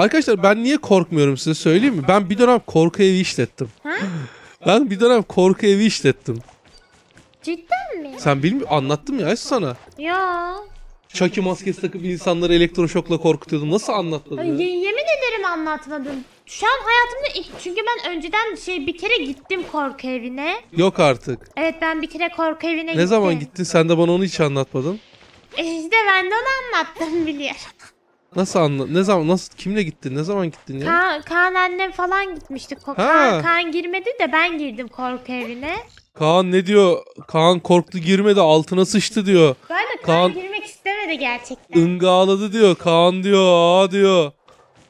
Arkadaşlar ben niye korkmuyorum size söyleyeyim mi? Ben bir dönem korku evi işlettim. Ha? Ben bir dönem korku evi işlettim. Cidden mi? Sen bilmiyor anlattım ya sana. Ya. Chucky maskesi takıp insanları elektroşokla korkutuyordum. Nasıl anlatmadın? ya? yemin ederim anlatmadım. Şu an hayatımda çünkü ben önceden şey bir kere gittim korku evine. Yok artık. Evet ben bir kere korku evine ne gittim. Ne zaman gittin? Sen de bana onu hiç anlatmadın. E işte ben de onu anlattım biliyorum. Nasıl anla? Ne zaman nasıl kimle gittin? Ne zaman gittin ya? Kaan, Kaan annem falan gitmiştik. Kaan, Kaan girmedi de ben girdim korku evine. Kaan ne diyor? Kaan korktu girmedi altına sıçtı diyor. Bu arada Kaan, Kaan- girmek istemedi gerçekten. Ingağladı diyor. Kaan diyor aa diyor.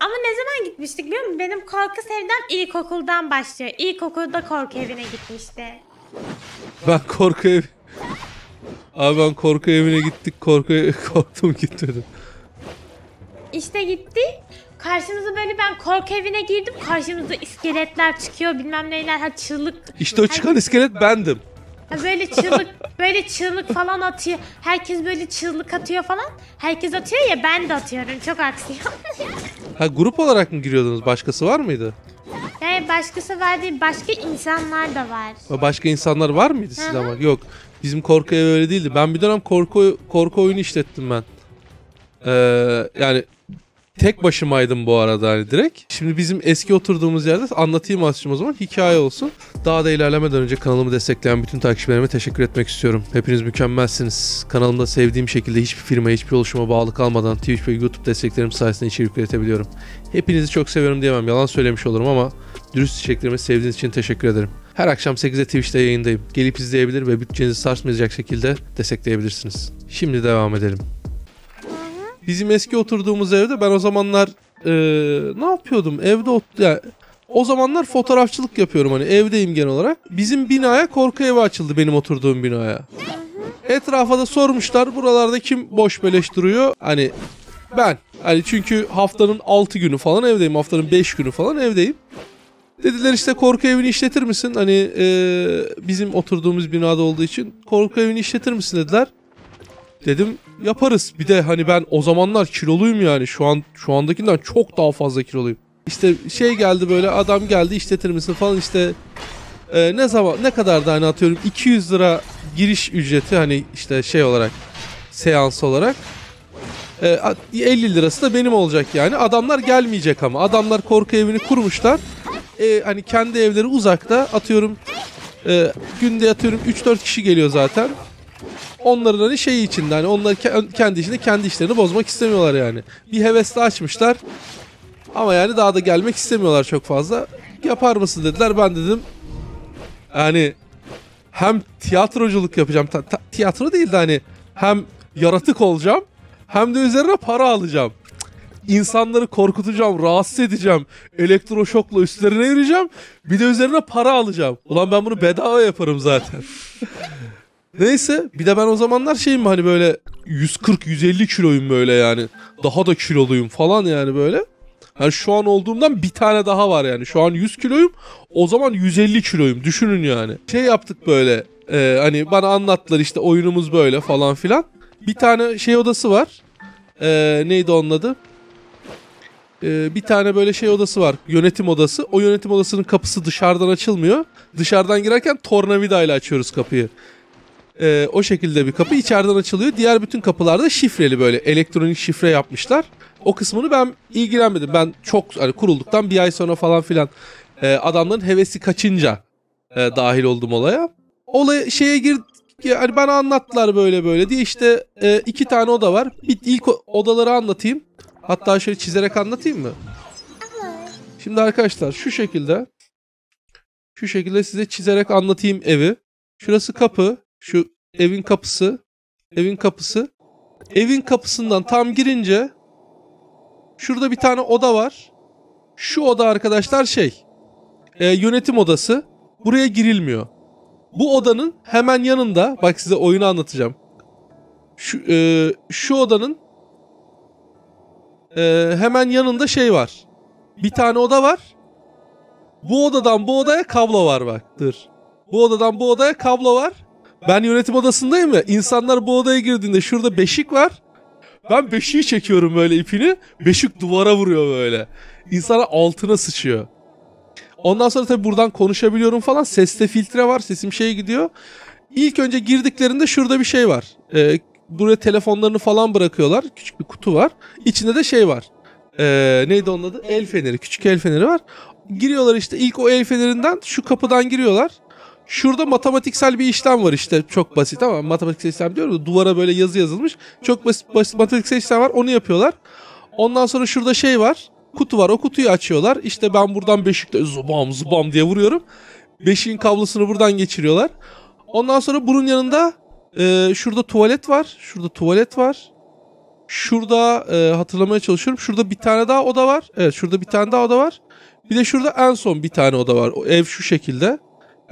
Ama ne zaman gitmiştik biliyor musun? Benim korku sevdam ilkokuldan başlıyor. İlkokulda korku evine gitmişti. Ben korku evi. Abi ben korku evine gittik korku korktum gitmedim işte gitti. Karşımıza böyle ben korku evine girdim. Karşımıza iskeletler çıkıyor bilmem neyler. Ha çığlık. İşte o çıkan iskelet bendim. Ha böyle çığlık böyle çığlık falan atıyor. Herkes böyle çığlık atıyor falan. Herkes atıyor ya ben de atıyorum. Çok aksiyon. ha grup olarak mı giriyordunuz? Başkası var mıydı? Yani başkası var değil. Başka insanlar da var. Başka insanlar var mıydı sizde ama? Yok. Bizim korku evi öyle değildi. Ben bir dönem korku korku oyunu işlettim ben. Ee, yani Tek başımaydım bu arada hani direkt. Şimdi bizim eski oturduğumuz yerde anlatayım Aslı'cığım o zaman hikaye olsun. Daha da ilerlemeden önce kanalımı destekleyen bütün takipçilerime teşekkür etmek istiyorum. Hepiniz mükemmelsiniz. Kanalımda sevdiğim şekilde hiçbir firma, hiçbir oluşuma bağlı kalmadan Twitch ve YouTube desteklerim sayesinde içerik üretebiliyorum. Hepinizi çok seviyorum diyemem. Yalan söylemiş olurum ama dürüst içeriklerimi sevdiğiniz için teşekkür ederim. Her akşam 8'de Twitch'te yayındayım. Gelip izleyebilir ve bütçenizi sarsmayacak şekilde destekleyebilirsiniz. Şimdi devam edelim. Bizim eski oturduğumuz evde ben o zamanlar e, ne yapıyordum? Evde ot yani, o zamanlar fotoğrafçılık yapıyorum hani evdeyim genel olarak. Bizim binaya korku evi açıldı benim oturduğum binaya. Etrafa da sormuşlar buralarda kim boş beleş duruyor? Hani ben. Hani çünkü haftanın 6 günü falan evdeyim. Haftanın 5 günü falan evdeyim. Dediler işte korku evini işletir misin? Hani e, bizim oturduğumuz binada olduğu için korku evini işletir misin dediler. Dedim yaparız. Bir de hani ben o zamanlar kiloluyum yani. Şu an şu andakinden çok daha fazla kiloluyum. İşte şey geldi böyle adam geldi işletir misin falan işte e, ne zaman ne kadar da hani atıyorum 200 lira giriş ücreti hani işte şey olarak seans olarak e, ee, 50 lirası da benim olacak yani. Adamlar gelmeyecek ama. Adamlar korku evini kurmuşlar. E, hani kendi evleri uzakta atıyorum e, günde atıyorum 3-4 kişi geliyor zaten onların hani şeyi içinde hani onlar kendi içinde kendi işlerini bozmak istemiyorlar yani. Bir hevesle açmışlar ama yani daha da gelmek istemiyorlar çok fazla. Yapar mısın dediler ben dedim yani hem tiyatroculuk yapacağım ta- ta- tiyatro değil de hani hem yaratık olacağım hem de üzerine para alacağım. İnsanları korkutacağım, rahatsız edeceğim. Elektroşokla üstlerine yürüyeceğim. Bir de üzerine para alacağım. Ulan ben bunu bedava yaparım zaten. Neyse bir de ben o zamanlar şeyim hani böyle 140-150 kiloyum böyle yani. Daha da kiloluyum falan yani böyle. Yani şu an olduğumdan bir tane daha var yani. Şu an 100 kiloyum. O zaman 150 kiloyum. Düşünün yani. Şey yaptık böyle. E, hani bana anlattılar işte oyunumuz böyle falan filan. Bir tane şey odası var. E, neydi onun adı? E, bir tane böyle şey odası var. Yönetim odası. O yönetim odasının kapısı dışarıdan açılmıyor. Dışarıdan girerken tornavida ile açıyoruz kapıyı. Ee, o şekilde bir kapı içeriden açılıyor. Diğer bütün kapılarda şifreli böyle elektronik şifre yapmışlar. O kısmını ben ilgilenmedim. Ben çok hani kurulduktan bir ay sonra falan filan e, adamların hevesi kaçınca e, dahil oldum olaya. Olay şeye gir yani bana anlattılar böyle böyle diye işte e, iki tane oda var. Bir ilk odaları anlatayım. Hatta şöyle çizerek anlatayım mı? Şimdi arkadaşlar şu şekilde şu şekilde size çizerek anlatayım evi. Şurası kapı. Şu evin kapısı. Evin kapısı. Evin kapısından tam girince şurada bir tane oda var. Şu oda arkadaşlar şey e, yönetim odası. Buraya girilmiyor. Bu odanın hemen yanında bak size oyunu anlatacağım. Şu, e, şu odanın e, hemen yanında şey var. Bir tane oda var. Bu odadan bu odaya kablo var bak. Dur. Bu odadan bu odaya kablo var. Ben yönetim odasındayım ya. İnsanlar bu odaya girdiğinde şurada beşik var. Ben beşiği çekiyorum böyle ipini. Beşik duvara vuruyor böyle. İnsanlar altına sıçıyor. Ondan sonra tabii buradan konuşabiliyorum falan. Seste filtre var. Sesim şey gidiyor. İlk önce girdiklerinde şurada bir şey var. Ee, buraya telefonlarını falan bırakıyorlar. Küçük bir kutu var. İçinde de şey var. Ee, neydi onun adı? El feneri. Küçük el feneri var. Giriyorlar işte ilk o el fenerinden şu kapıdan giriyorlar. Şurada matematiksel bir işlem var işte çok basit ama matematiksel işlem diyorum duvara böyle yazı yazılmış. Çok basit, basit matematiksel işlem var onu yapıyorlar. Ondan sonra şurada şey var kutu var o kutuyu açıyorlar. İşte ben buradan beşikte zubam zubam diye vuruyorum. Beşiğin kablosunu buradan geçiriyorlar. Ondan sonra bunun yanında e, şurada tuvalet var. Şurada tuvalet var. Şurada e, hatırlamaya çalışıyorum. Şurada bir tane daha oda var. Evet şurada bir tane daha oda var. Bir de şurada en son bir tane oda var. O ev şu şekilde.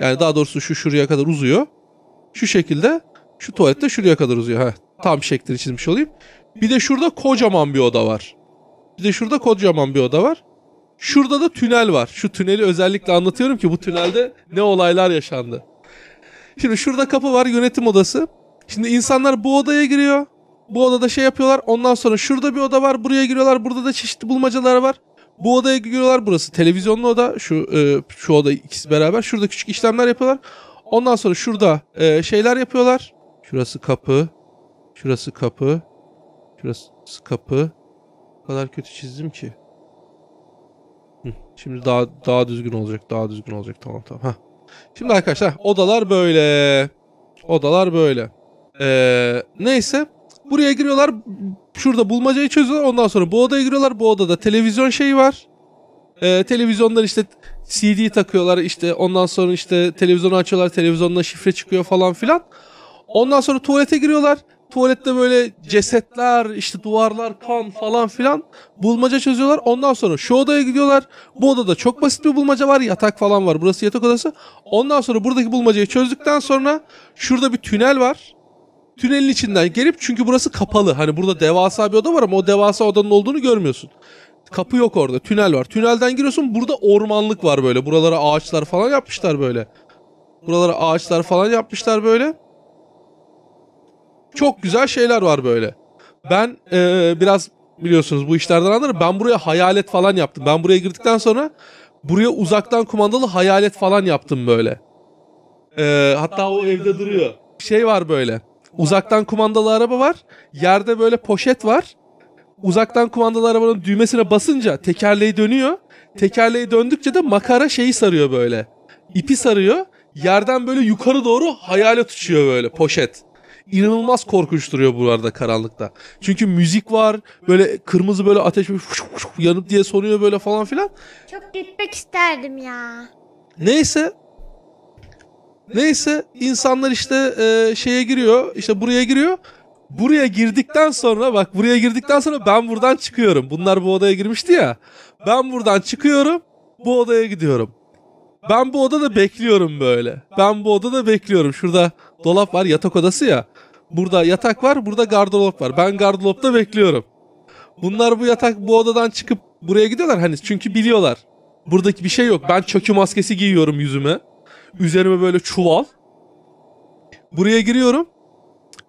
Yani daha doğrusu şu şuraya kadar uzuyor. Şu şekilde şu tuvalette şuraya kadar uzuyor. Heh, tam şekli çizmiş olayım. Bir de şurada kocaman bir oda var. Bir de şurada kocaman bir oda var. Şurada da tünel var. Şu tüneli özellikle anlatıyorum ki bu tünelde ne olaylar yaşandı. Şimdi şurada kapı var yönetim odası. Şimdi insanlar bu odaya giriyor. Bu odada şey yapıyorlar. Ondan sonra şurada bir oda var. Buraya giriyorlar. Burada da çeşitli bulmacalar var. Bu odaya giriyorlar burası. Televizyonlu oda. Şu e, şu oda ikisi beraber. Şurada küçük işlemler yapıyorlar. Ondan sonra şurada e, şeyler yapıyorlar. Şurası kapı. Şurası kapı. Şurası kapı. O kadar kötü çizdim ki. şimdi daha daha düzgün olacak. Daha düzgün olacak. Tamam tamam. Heh. Şimdi arkadaşlar odalar böyle. Odalar böyle. Ee, neyse. Buraya giriyorlar. Şurada bulmacayı çözüyorlar. Ondan sonra bu odaya giriyorlar. Bu odada televizyon şeyi var. Ee, televizyondan işte CD takıyorlar işte ondan sonra işte televizyonu açıyorlar televizyondan şifre çıkıyor falan filan. Ondan sonra tuvalete giriyorlar. Tuvalette böyle cesetler, işte duvarlar, kan falan filan bulmaca çözüyorlar. Ondan sonra şu odaya gidiyorlar. Bu odada çok basit bir bulmaca var. Yatak falan var. Burası yatak odası. Ondan sonra buradaki bulmacayı çözdükten sonra şurada bir tünel var tünelin içinden gelip çünkü burası kapalı. Hani burada devasa bir oda var ama o devasa odanın olduğunu görmüyorsun. Kapı yok orada. Tünel var. Tünelden giriyorsun. Burada ormanlık var böyle. Buralara ağaçlar falan yapmışlar böyle. Buralara ağaçlar falan yapmışlar böyle. Çok güzel şeyler var böyle. Ben ee, biraz biliyorsunuz bu işlerden anlarım. Ben buraya hayalet falan yaptım. Ben buraya girdikten sonra buraya uzaktan kumandalı hayalet falan yaptım böyle. Ee, hatta o evde duruyor. Şey var böyle Uzaktan kumandalı araba var. Yerde böyle poşet var. Uzaktan kumandalı arabanın düğmesine basınca tekerleği dönüyor. Tekerleği döndükçe de makara şeyi sarıyor böyle. İpi sarıyor. Yerden böyle yukarı doğru hayale uçuyor böyle poşet İnanılmaz korkunç duruyor buralarda karanlıkta. Çünkü müzik var. Böyle kırmızı böyle ateş fış yanıp diye sonuyor böyle falan filan. Çok gitmek isterdim ya. Neyse Neyse insanlar işte e, şeye giriyor işte buraya giriyor. Buraya girdikten sonra bak buraya girdikten sonra ben buradan çıkıyorum. Bunlar bu odaya girmişti ya. Ben buradan çıkıyorum bu odaya gidiyorum. Ben bu odada bekliyorum böyle. Ben bu odada bekliyorum. Şurada dolap var yatak odası ya. Burada yatak var burada gardırop var. Ben gardıropta bekliyorum. Bunlar bu yatak bu odadan çıkıp buraya gidiyorlar hani çünkü biliyorlar. Buradaki bir şey yok. Ben çökü maskesi giyiyorum yüzüme. Üzerime böyle çuval. Buraya giriyorum.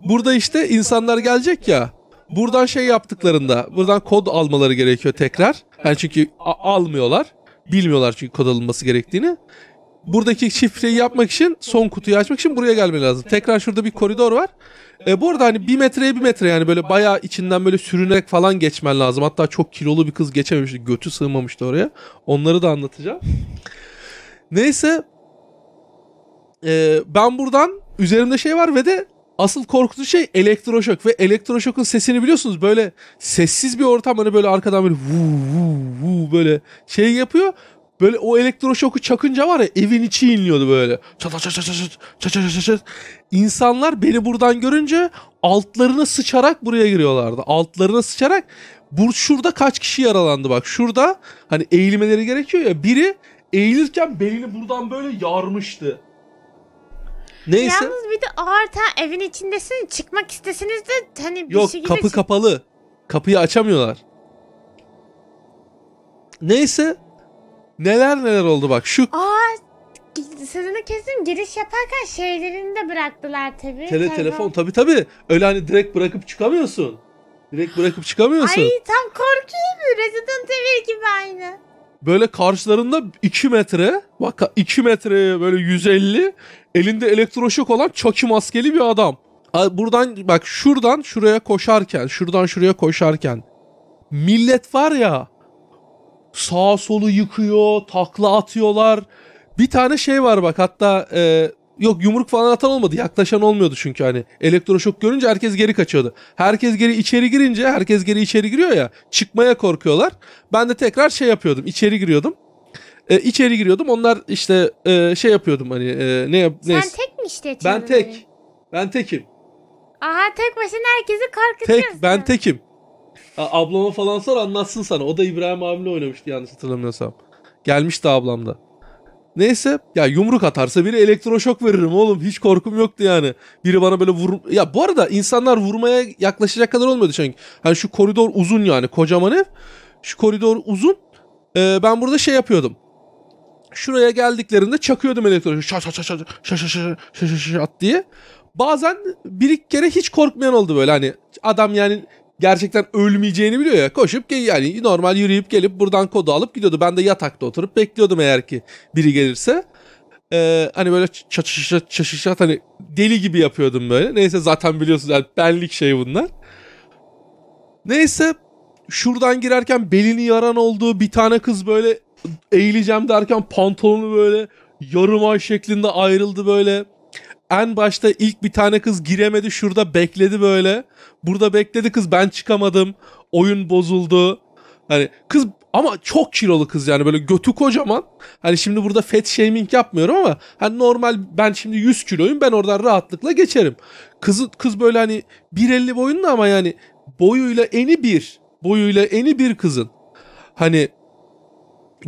Burada işte insanlar gelecek ya. Buradan şey yaptıklarında, buradan kod almaları gerekiyor tekrar. Yani çünkü almıyorlar. Bilmiyorlar çünkü kod alınması gerektiğini. Buradaki şifreyi yapmak için, son kutuyu açmak için buraya gelmen lazım. Tekrar şurada bir koridor var. E, bu arada hani bir metreye bir metre yani böyle bayağı içinden böyle sürünerek falan geçmen lazım. Hatta çok kilolu bir kız geçememişti. Götü sığmamıştı oraya. Onları da anlatacağım. Neyse e, ben buradan üzerimde şey var ve de asıl korkutucu şey elektroşok ve elektroşokun sesini biliyorsunuz böyle sessiz bir ortam hani böyle arkadan böyle vuu vuu vuu böyle şey yapıyor. Böyle o elektroşoku çakınca var ya evin içi inliyordu böyle. Çat çat çat çat çat çat çat İnsanlar beni buradan görünce altlarına sıçarak buraya giriyorlardı. Altlarına sıçarak bu şurada kaç kişi yaralandı bak. Şurada hani eğilmeleri gerekiyor ya biri eğilirken belini buradan böyle yarmıştı. Neyse. Yalnız bir de ağır evin içindesin. Çıkmak isteseniz de hani bir Yok şekilde... kapı kapalı. Kapıyı açamıyorlar. Neyse. Neler neler oldu bak. Şu Aa sözünü kestim. Giriş yaparken şeylerini de bıraktılar tabii. tele telefon tabi tabi. Öyle hani direkt bırakıp çıkamıyorsun. Direkt bırakıp çıkamıyorsun. Ay tam korkuyorum. Resident Evil gibi aynı böyle karşılarında 2 metre bak 2 metre böyle 150 elinde elektroşok olan Chucky maskeli bir adam. Buradan bak şuradan şuraya koşarken şuradan şuraya koşarken millet var ya sağ solu yıkıyor takla atıyorlar. Bir tane şey var bak hatta e, Yok yumruk falan atan olmadı. Yaklaşan olmuyordu çünkü hani. Elektroşok görünce herkes geri kaçıyordu. Herkes geri içeri girince herkes geri içeri giriyor ya. Çıkmaya korkuyorlar. Ben de tekrar şey yapıyordum. içeri giriyordum. E, içeri giriyordum. Onlar işte e, şey yapıyordum hani e, ne yap neyse. Sen tek mi işte Ben tek. Ben tekim. Aha tek başına herkesi korkutuyorsun. Tek ben tekim. Ablama falan sor anlatsın sana. O da İbrahim abimle oynamıştı yanlış hatırlamıyorsam. Gelmişti ablam da. Neyse ya yumruk atarsa biri elektroşok veririm oğlum. Hiç korkum yoktu yani. Biri bana böyle vur... Ya bu arada insanlar vurmaya yaklaşacak kadar olmuyordu çünkü. Hani şu koridor uzun yani kocaman ev. Şu koridor uzun. Ee, ben burada şey yapıyordum. Şuraya geldiklerinde çakıyordum elektroşok. Şa şa şa şa şa şa şa şa şa şa diye. Bazen bir iki kere hiç korkmayan oldu böyle hani adam yani gerçekten ölmeyeceğini biliyor ya. Koşup yani normal yürüyüp gelip buradan kodu alıp gidiyordu. Ben de yatakta oturup bekliyordum eğer ki biri gelirse. Ee, hani böyle çatışa çatışa hani deli gibi yapıyordum böyle. Neyse zaten biliyorsunuz yani benlik şey bunlar. Neyse şuradan girerken belini yaran olduğu bir tane kız böyle eğileceğim derken pantolonu böyle yarım ay şeklinde ayrıldı böyle en başta ilk bir tane kız giremedi şurada bekledi böyle. Burada bekledi kız ben çıkamadım. Oyun bozuldu. Hani kız ama çok kilolu kız yani böyle götü kocaman. Hani şimdi burada fat shaming yapmıyorum ama hani normal ben şimdi 100 kiloyum ben oradan rahatlıkla geçerim. Kız, kız böyle hani 1.50 boyunda ama yani boyuyla eni bir. Boyuyla eni bir kızın. Hani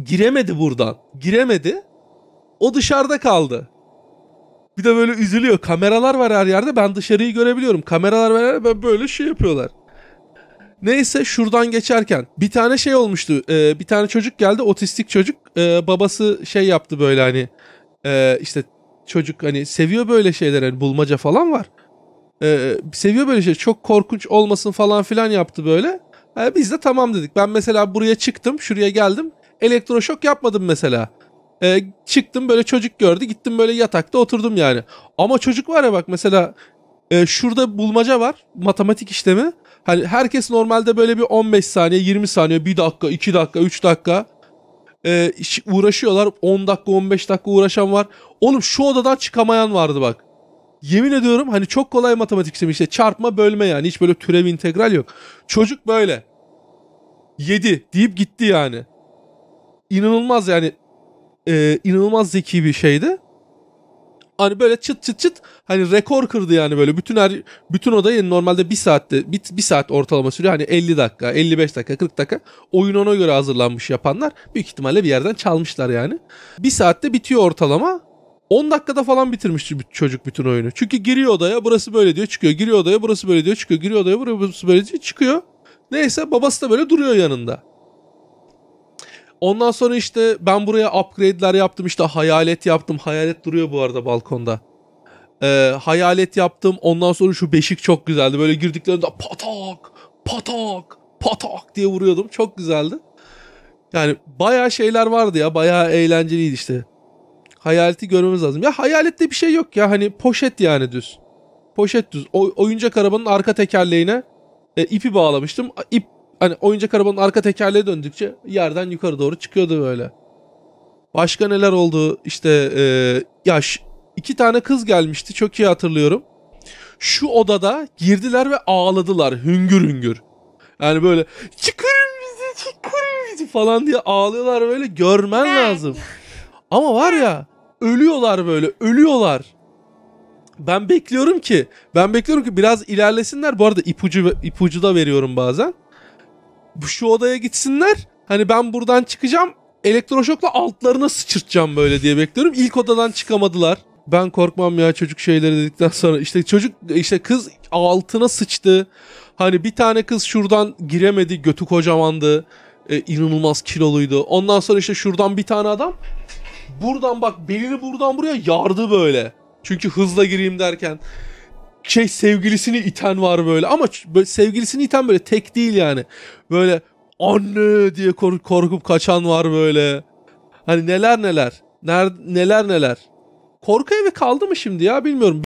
giremedi buradan. Giremedi. O dışarıda kaldı. Bir de böyle üzülüyor. Kameralar var her yerde. Ben dışarıyı görebiliyorum. Kameralar var her yerde. Ben böyle şey yapıyorlar. Neyse şuradan geçerken bir tane şey olmuştu. Ee, bir tane çocuk geldi. Otistik çocuk. Ee, babası şey yaptı böyle hani. E, işte çocuk hani seviyor böyle şeyler. Hani bulmaca falan var. Ee, seviyor böyle şey. Çok korkunç olmasın falan filan yaptı böyle. Yani ee, biz de tamam dedik. Ben mesela buraya çıktım. Şuraya geldim. Elektroşok yapmadım mesela. E, çıktım böyle çocuk gördü gittim böyle yatakta oturdum yani. Ama çocuk var ya bak mesela e, şurada bulmaca var matematik işlemi. Hani herkes normalde böyle bir 15 saniye 20 saniye 1 dakika 2 dakika 3 dakika e, uğraşıyorlar. 10 dakika 15 dakika uğraşan var. Oğlum şu odadan çıkamayan vardı bak. Yemin ediyorum hani çok kolay matematik işlemi, işte çarpma bölme yani hiç böyle türev integral yok. Çocuk böyle 7 deyip gitti yani. İnanılmaz yani e, inanılmaz zeki bir şeydi. Hani böyle çıt çıt çıt hani rekor kırdı yani böyle bütün her bütün odayı normalde bir saatte bir, bir saat ortalama sürüyor hani 50 dakika 55 dakika 40 dakika oyun ona göre hazırlanmış yapanlar büyük ihtimalle bir yerden çalmışlar yani. Bir saatte bitiyor ortalama 10 dakikada falan bitirmişti çocuk bütün oyunu. Çünkü giriyor odaya burası böyle diyor çıkıyor. Giriyor odaya burası böyle diyor çıkıyor. Giriyor odaya burası böyle diyor çıkıyor. Neyse babası da böyle duruyor yanında. Ondan sonra işte ben buraya upgrade'ler yaptım. işte hayalet yaptım. Hayalet duruyor bu arada balkonda. Ee, hayalet yaptım. Ondan sonra şu beşik çok güzeldi. Böyle girdiklerinde patak, patak, patak diye vuruyordum. Çok güzeldi. Yani bayağı şeyler vardı ya. Bayağı eğlenceliydi işte. Hayaleti görmemiz lazım. Ya hayalette bir şey yok ya. Hani poşet yani düz. Poşet düz. O, oyuncak arabanın arka tekerleğine e, ipi bağlamıştım. İp hani oyuncak arabanın arka tekerleği döndükçe yerden yukarı doğru çıkıyordu böyle. Başka neler oldu? İşte e, yaş iki tane kız gelmişti çok iyi hatırlıyorum. Şu odada girdiler ve ağladılar hüngür hüngür. Yani böyle çıkarın bizi çıkarın bizi falan diye ağlıyorlar böyle görmen lazım. Ama var ya ölüyorlar böyle ölüyorlar. Ben bekliyorum ki ben bekliyorum ki biraz ilerlesinler. Bu arada ipucu ipucu da veriyorum bazen. Bu şu odaya gitsinler. Hani ben buradan çıkacağım elektroşokla altlarına sıçırtacağım böyle diye bekliyorum. İlk odadan çıkamadılar. Ben korkmam ya çocuk şeyleri dedikten sonra işte çocuk işte kız altına sıçtı. Hani bir tane kız şuradan giremedi götü kocamandı. E, inanılmaz kiloluydu. Ondan sonra işte şuradan bir tane adam buradan bak belini buradan buraya yardı böyle. Çünkü hızla gireyim derken şey sevgilisini iten var böyle ama böyle sevgilisini iten böyle tek değil yani. Böyle anne diye korkup kaçan var böyle. Hani neler neler. Ner, neler neler. Korku evi kaldı mı şimdi ya bilmiyorum.